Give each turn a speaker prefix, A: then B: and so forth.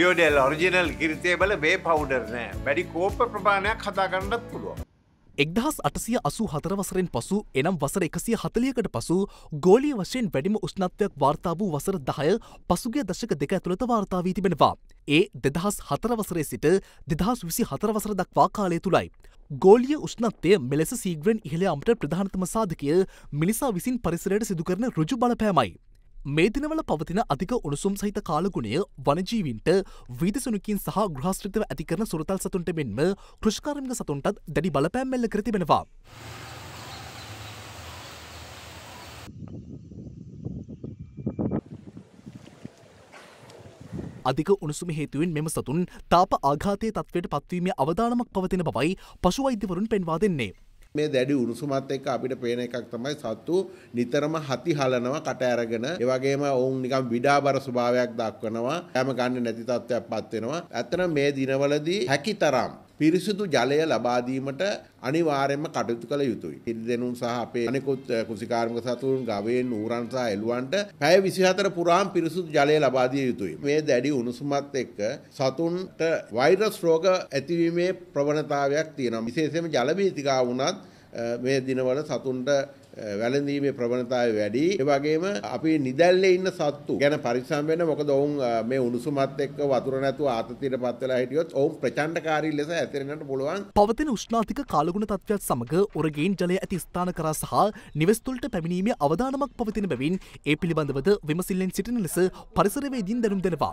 A: පියෝඩෙල් original කිරිතය බල බේ powder නෑ වැඩි කෝප ප්‍රමාණයක් හදාගන්නත්
B: පුළුව. එක්දහස් අටසිය අසු හතරවසරෙන් පසු එනම් වසර එකසිය හතලියකට පසු ගෝලිය වශයෙන් වැඩිම උෂ්ණත්වයක් වාර්තා වූ වසර දහය පසුගේ දශක දෙක ඇතුළත වාර්තා වී තිබෙනවා. ඒ දෙදහස් හතරවසරේ සිට දෙදහස් විසි හතරවසර දක්වා කාලය තුළයි. ගෝලිය උෂ්ණත්වය මෙලෙස සීග්‍රෙන් ඉහළ අමට ප්‍රධානතම සාධකය මිනිසා විසින් පරිසරයට සිදුකරන රජු බලපෑමයි. මේ දිනවල පවතින අධික උණුසුම් සහිත කාලගුණය වනජීවින්ට විදසුනකින් සහ ගෘහස්ත්‍රතව ඇතිකරන සුරතල් සතුන්ට මෙන්ම කෘෂ්කාරමික සතුන්ටත් දැඩි බලපෑම් මෙල්ල කර තිබෙනවා. අධික උණුසුම හේතුවෙන් මෙම සතුන් තාප ආඝාතය තත්වයට පත්වීමේ අවධානමක් පවතින බවයි පශු වෛද්‍යවරුන් පෙන්වා දෙන්නේ.
A: මේ දැඩි උණුසුමත් එක්ක අපිට පේන එකක් තමයි සත්තු නිතරම හති හලනවා කට ඇරගෙන ඒ වගේම ඔවුන් නිකන් විඩාබර ස්වභාවයක් දක්වනවා හැම ගන්න නැති තත්ත්වයක්පත් වෙනවා ඇත්තට මේ දිනවලදී හැකිතරම් පිරිසිදු ජලය ලබා දීමට අනිවාර්යයෙන්ම කටයුතු කළ යුතුයි. පිරිදෙනුන් සහ අපේ අනෙකුත් කුසිකාර්මික සතුන්, ගවයන්, ඌරන් සහ එළුවන්ට පැය 24 පුරාම පිරිසිදු ජලය ලබා දිය යුතුයි. මේ දැඩි උණුසුමත් එක්ක සතුන්ට වෛරස් රෝග ඇතිවීමේ ප්‍රවණතාවයක් තියෙනවා. විශේෂයෙන්ම ජල බීතිකා වුණත් මේ දිනවල සතුන්ට වැළඳීමේ ප්‍රවණතාවය වැඩි. ඒ වගේම අපි නිදැල්ලේ ඉන්න සත්තු ගැන පරිස්සම් වෙන්න. මොකද ඔවුන් මේ උණුසුමත් එක්ක වතුර නැතුව ආතතියටපත් වෙලා හිටියොත් ඔවුන් ප්‍රචණ්ඩකාරී ලෙස ඇතිරෙන්නට පුළුවන්.
B: පවතින උෂ්ණාතික කාලගුණ තත්ත්වයත් සමග උරගීන් ජලය ඇති ස්ථාන කරා සහ නිවෙස් තුළට පැමිණීමේ අවදානමක් පවතින බැවින් ඒ පිළිබඳවද විමසිල්ලෙන් සිටින ලෙස පරිසරවේදීන් දැනුම් දෙනවා.